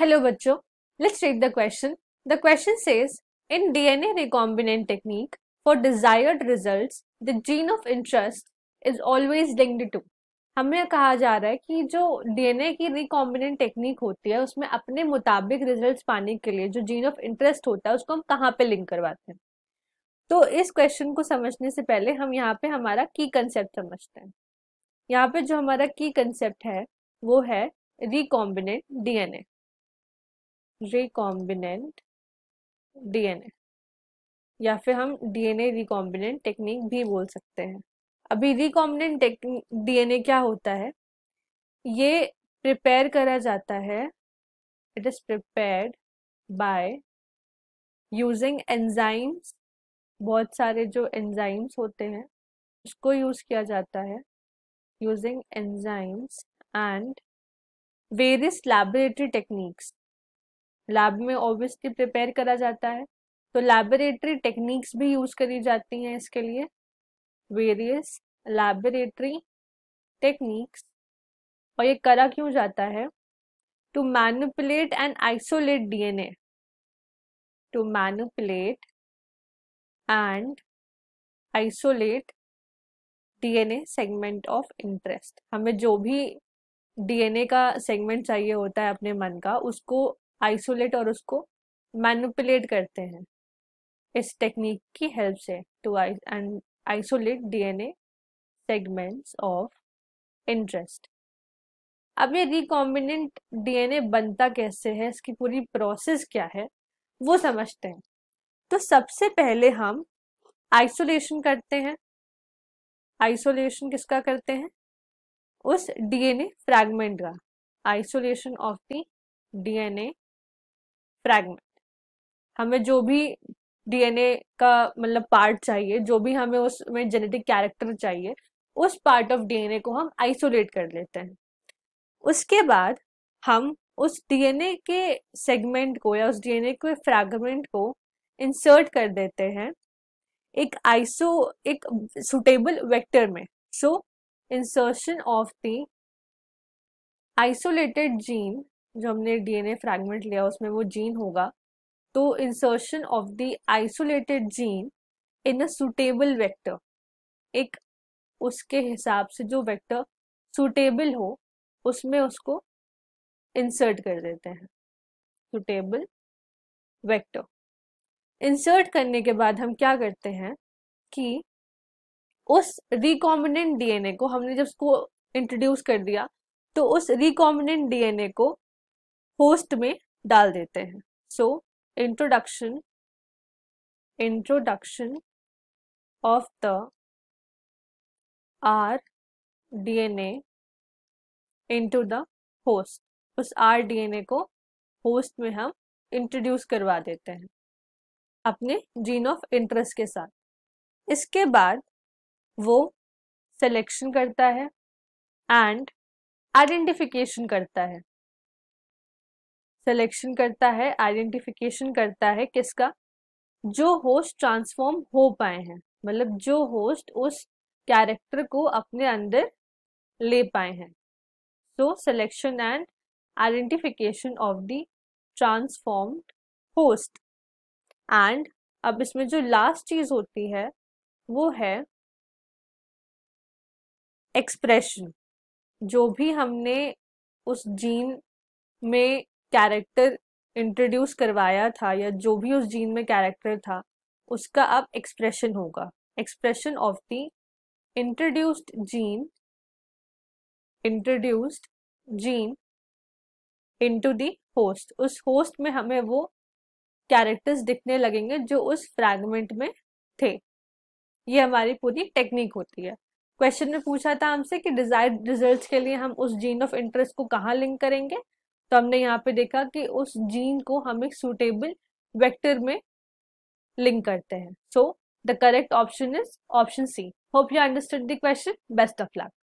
hello बच्चों let's read the question the question says in DNA recombinant technique for desired results the gene of interest is always linked to हमें कहा जा रहा है कि जो डीएनए की रिकॉम्बिनेंट टेक्निक होती है उसमें अपने मुताबिक रिजल्ट्स पाने के लिए जो जीन ऑफ इंटरेस्ट होता है उसको हम कहाँ पे लिंक करवाते हैं तो इस क्वेश्चन को समझने से पहले हम यहाँ पे हमारा की कंसेप्ट समझते हैं यहाँ पे जो हमारा की कंसेप्ट है वो है रिकॉम्बिनेंट डीएनए रिकॉम्बिनेंट डीएनए या फिर हम डीएनए रिकॉम्बिनेंट टेक्निक भी बोल सकते हैं अभी रिकॉम्बिनेंट डीएनए क्या होता है ये प्रिपेयर करा जाता है it is prepared by using enzymes बहुत सारे जो एंजाइम्स होते हैं उसको यूज़ किया जाता है using enzymes and various laboratory techniques lab में ऑब्वियसली प्रिपेयर करा जाता है तो लैबोरेटरी टेक्निक्स भी यूज करी जाती हैं इसके लिए वेरियस लैबोरेटरी टेक्निक्स और ये करा क्यों जाता है to manipulate and isolate D N A to manipulate and isolate D N A segment of interest हमें जो भी डीएनए का सेगमेंट चाहिए होता है अपने मन का उसको आइसोलेट और उसको मैनुपुलेट करते हैं इस टेक्निक की हेल्प से to and isolate DNA segments of interest अब ये रिकॉम्बिनेंट डीएनए बनता कैसे है इसकी पूरी प्रोसेस क्या है वो समझते हैं तो सबसे पहले हम आइसोलेशन करते हैं आइसोलेशन किसका करते हैं उस डीएनए फ्रैगमेंट का isolation of the DNA fragment हमें जो भी डीएनए का मतलब पार्ट चाहिए जो भी हमें उसमें जेनेटिक कैरेक्टर चाहिए उस पार्ट ऑफ डीएनए को हम आइसोलेट कर लेते हैं उसके बाद हम उस डीएनए के सेगमेंट को या उस डीएनए के फ्रैगमेंट को इंसर्ट कर देते हैं एक आइसो एक सुटेबल वेक्टर में so insertion of the isolated gene जो हमने डीएनए फ्रैगमेंट लिया उसमें वो जीन होगा तो insertion of the isolated gene in a suitable vector एक उसके हिसाब से जो वेक्टर सुटेबल हो उसमें उसको इंसर्ट कर देते हैं सुटेबल वेक्टर इंसर्ट करने के बाद हम क्या करते हैं कि उस रिकॉम्बिनेंट डीएनए को हमने जब उसको इंट्रोड्यूस कर दिया तो उस रिकॉम्बिनेंट डीएनए को होस्ट में डाल देते हैं so introduction introduction of the R DNA into the host उस आर डीएनए को होस्ट में हम इंट्रोड्यूस करवा देते हैं अपने जीन ऑफ इंटरेस्ट के साथ इसके बाद वो सिलेक्शन करता है एंड आइडेंटिफिकेशन करता है सिलेक्शन करता है आइडेंटिफिकेशन करता है किसका जो होस्ट ट्रांसफॉर्म हो पाए हैं मतलब जो होस्ट उस कैरेक्टर को अपने अंदर ले पाए हैं so selection and identification of the transformed host and अब इसमें जो लास्ट चीज होती है वो है एक्सप्रेशन जो भी हमने उस जीन में कैरेक्टर इंट्रोड्यूस करवाया था या जो भी उस जीन में कैरेक्टर था उसका अब एक्सप्रेशन होगा expression of the introduced gene introduced gene into the host उस होस्ट में हमें वो कैरेक्टर्स दिखने लगेंगे जो उस फ्रैगमेंट में थे ये हमारी पूरी टेक्निक होती है क्वेश्चन में पूछा था हमसे कि डिजायर्ड रिजल्ट्स के लिए हम उस जीन ऑफ इंटरेस्ट को कहाँ लिंक करेंगे तो हमने यहाँ पे देखा कि उस जीन को हम एक सूटेबल वेक्टर में लिंक करते हैं so the correct option is option C hope you understand the question best of luck